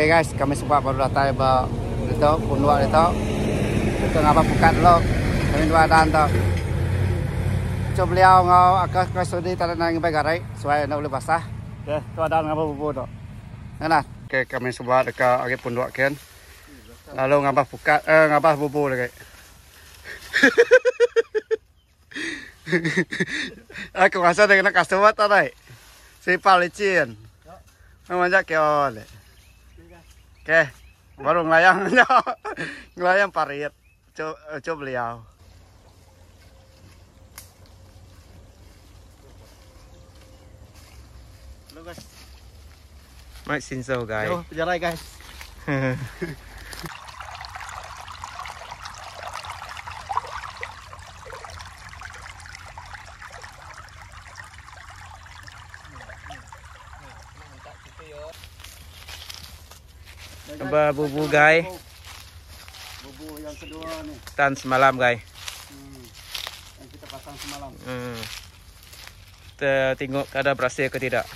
Okay guys, kami semua baru datang ke itu pundua itu. Itu ngapa bukan lo? Kami dua dan to. Coba beliau ngau akas ke sudi tanah nang baik garai, supaya nak boleh basah. Ke ya, tua dan ngapa bubu to. Nana. okay, kami semua dekat agi pundua kan. Lalu ngapa buka eh ngapa bubu lagi. Aku rasa dengan customer tadi. Si palicin. Ya. Memanjak oleh. Oke, baru ngelayang. ngelayang parit. Coba, eh, coba beliau. Mike Sinso guys. Yo, jarai guys. Apa bubu guys. Bubu yang kedua nih. Tan semalam guys. Hmm. Yang kita pasang semalam. Hmm. Kita tengok ada berhasil ke tidak.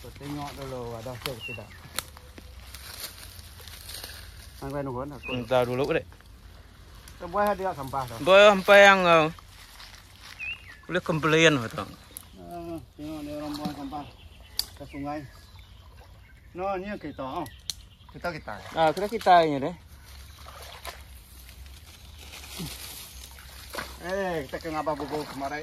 Kita tengok dulu ada hasil ke tidak. Ang nunggu nak. aku. Entar dulu dek. buat hadiah sampah dah. Buat sampai yang uh, boleh komplain betul. Uh, tengok dia orang buang sampah ke sungai. No, nah, ni kita. Oh kita kita ah kita kita ini deh Eh, kita ke ngapa buku kemarin?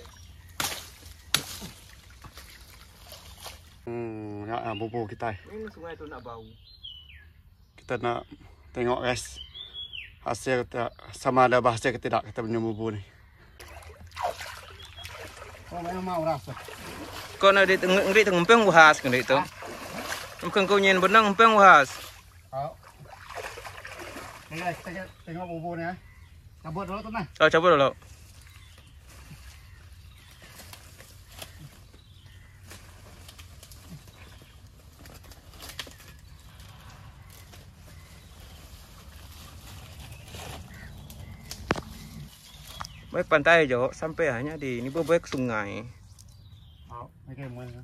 Hmm, ya nak ya, kita. Ini sungai itu nak bau. Kita nak tengok guys. Hasil kita, sama ada bahasa ke tidak kita punya bubu ni. Kau oh, memang mau rasa. Kau nak di tengah ngri tengah pengwahas kan itu. Mungkin kau nyen benang pengwahas. Đó. Đây này, tay tay ngô bù bù này. Cháu bớt rồi tốt này. Ờ cháu bớt rồi. Bek pantai jo sampai hanya di ini bek sungai. Oh, ini mana?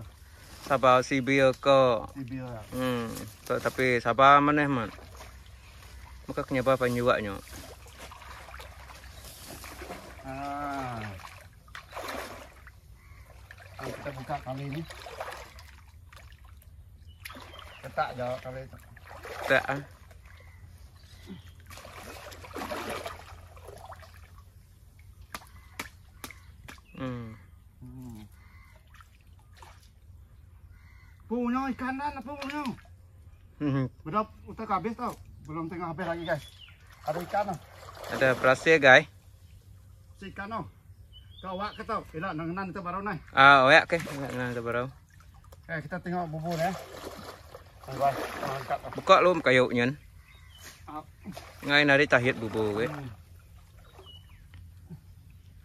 Sapa sibio ko. Sibio. Ya. Hmm. So, tapi sapa maneh man. Maka kenapa panjuwa nyo. Ah. kita buka kali ini. Ketak jawab kali itu. Ketak ah. Punya ikanan apa punya? Udah hmm. udah habis tau. Belum tengah habis lagi guys. Ada ikan tau. Oh. Ada berhasil ya, guys. Si ikan tau. Oh. Kau wak ke tau. Ila nangenan itu baru nai. Ah, oh ya ke. Nangenan itu baru. Eh, kita tengok bubur ya. Buka lu kayuknya. Ah. Ngay nari tahit bubur ke. Hmm.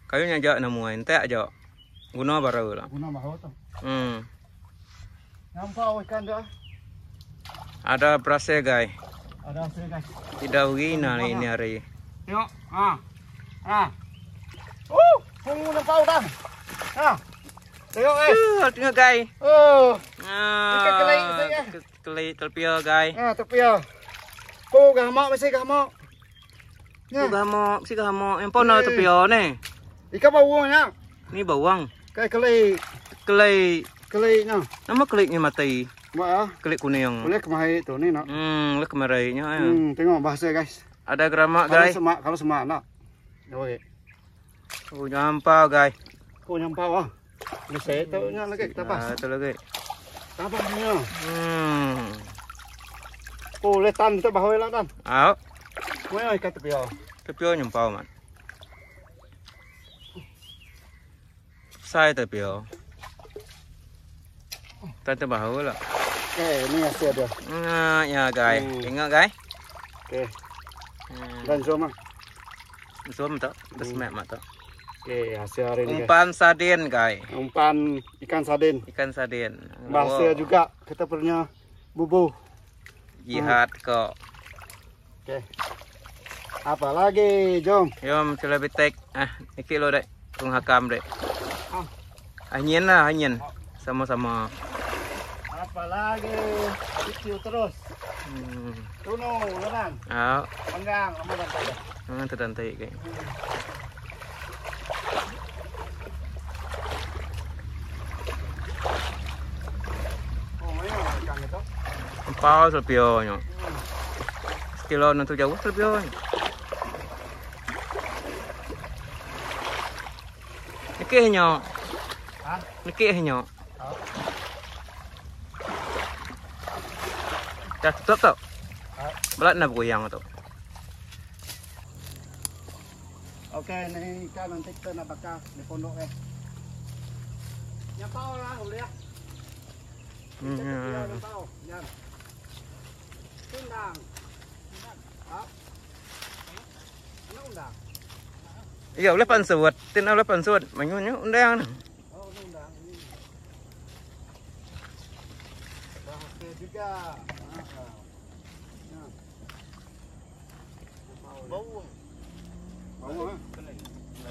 Kayunya jauh nemu ente jauh. Guna baru lah. Guna baru tau. Hmm. Nampak ikan dah. Ada prasegai. Ada Tidak wina ini hari. yuk Ha. Ha. Uh, pungu nampak dah. Kan? Ha. Tengok eh. Uh, tengok Oh. Ah. Ikan kelai Kelai eh. terpia gai. Ha, terpia. Ko gamak masih gamak. Ya. Ko gamak, si gamak. Yang pono terpia ni. Ikan bawang ya. Ni bawang. Kai kelai. Kelai Kelik Nama keliknya mati. Mbak ya? Kelik kuning. Kelik kemahai itu nih nak Hmm, kelik kemari nya. Ya. Hmm, tengok bahasa guys. Ada geramak guys. Kalau semak, kalau semak nak. Oke. Oh, nyampa guys. Kau nyampa ah. Ini saya tahu nya lagi kita pas. Ah, itu lagi. Tapasnya. Hmm. Kau letan kita bahaya lah tan. Au. Kau yang ikat tepio. Tepio nyampa man. Saya tepio. Tante bahu lah. Eh, ini masih ada. Nah, ya guys. Hmm. Tengok guys. Okey. Hmm. Dan zoom ah. Zoom tak? Terus hmm. Okey, hasil hari ini. Umpan guys. sardin guys. Umpan ikan sardin. Ikan sardin. Bahasa wow. juga kita punya bubu. Jihad hmm. kok. Okey. Apa lagi? Jom. Jom kita betek. Ah, iki lo dek. Tung hakam dek. Ah. Anyen lah, anyen. Sama-sama palagi review terus hmm. tuno larang oh. panggang lama dan tayo hmm, terdantai kayak hmm. Empau selebih nyo. nanti jauh selebih nyo. Nikih bắt ok, này thích Cak tutup tau. Belat nak goyang tau. Okay, ni ikan nanti kita nak bakar di pondok eh. Nyampau lah, boleh ya. Hmm. Nyampau, yan. Tindang. Up. Undang. Iya, lepas sewat, tin lepas sewat, manyu nyu undang. juga.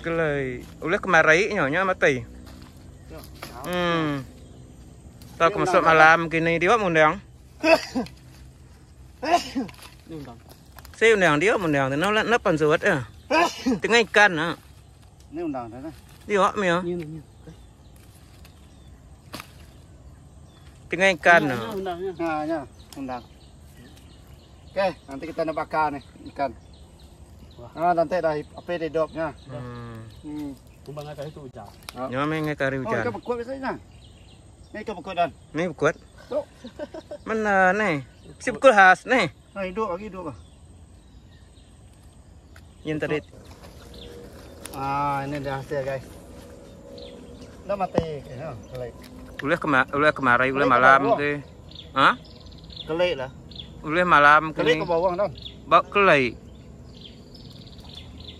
Cái lời ulek kemarai nhỏ nhá mati. Hmm. Ừ. Tao cũng sợ mà làm cái này đi bắt một đường. Xe đường đi một đường thì nó lẫn nấp bằng ruột à. Tiếng Anh cần á Đi họ mèo. kenaikan. Nah, no. undangnya. Nah, ya, undang. Oke, nanti kita nebak nih, ikan. Wah. Nah, nanti dah apa di dopnya. Hmm. Hmm. Kumbang ada itu hujan. Oh. Nyawa main ngekari oh, hujan. Oh, ikan berkuat biasanya. Ini ikan berkuat dan. Ini berkuat. Tuh. Mana nih? Si berkuat khas nih. Nah, hidup lagi hidup Yang tadi. Ah, ini dah hasil guys. Dah mati. Eh, ya, eh, like. Uleh kema uleh kemarin uleh malam ke. Hah? Kelai lah. Uleh malam kelai. Kelai ke bawang dong. Bak kelai.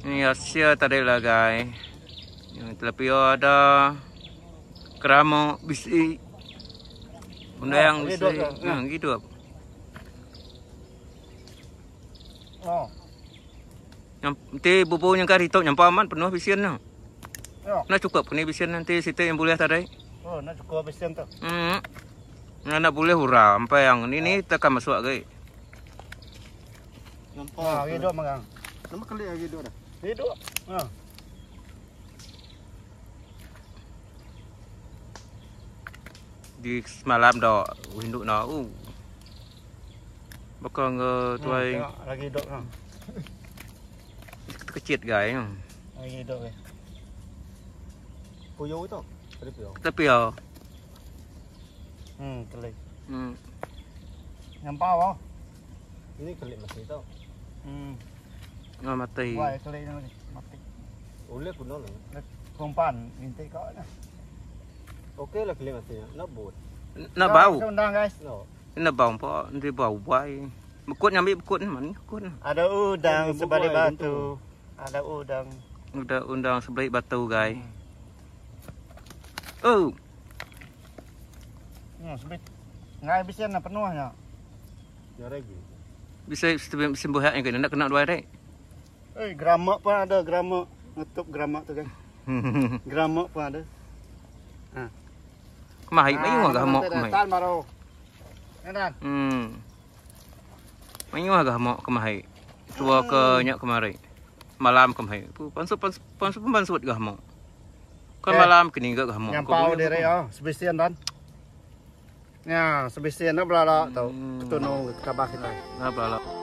Ini hasil tadi lah guys. Yang terlebih ada keramo bisi. Bunda ah, yang bisi. Nah, gitu Oh. Yang bubu yang kari tok yang paman penuh bisian Nah cukup ini bisian nanti situ yang boleh tadi. Oh, nak cukup besen to. Hmm. Nana boleh hura sampai yang ini ni tekan masuk lagi. Nampak. Ha, hidup mengang. Nampak kali lagi hidup dah. Hidup. Ha. Di semalam dah hidup nak. Uh. Bukan nge tuai. Hmm, lagi hidup Kecil gai. Lagi hidup eh. ke. Puyuh tu. Terpil. Hmm, kelik. Hmm. Nampak apa? Ini kelik mati tau. Hmm. Nggak mati. Wah, kelik ini mati. Oleh kuno lah. Kumpan, inti kau lah. Oke lah kelik mati ya, nak nó Nak bau. Kau guys. No. Nak bau apa? Nanti bau buai. Bekut nyambi bekut mana? Bekut. Ada udang sebalik batu. Ada udang. Ada udang sebalik batu guys. Oh. Hmm, sebit. Ya, nah, ya, bisa Bisa sembuh hak ya, yang nak kena dua hari. Eh, gramak pun ada gramak. Ngetup gramak tu kan. gramak pun ada. Ha. Mai mai ngah gramak mai. Tan maro. Enan. Hmm. Mai ngah gramak kemai. Tua ke hmm. nyak kemari. Malam kemai. Pansu pansu pansu pansu gah mau. Kau okay. Eh, malam kini enggak kamu. Nyampau dere oh, sebesian dan. Ya, sebesian lah belala tau. Hmm. Ketuno kabahin lah. Nah belala.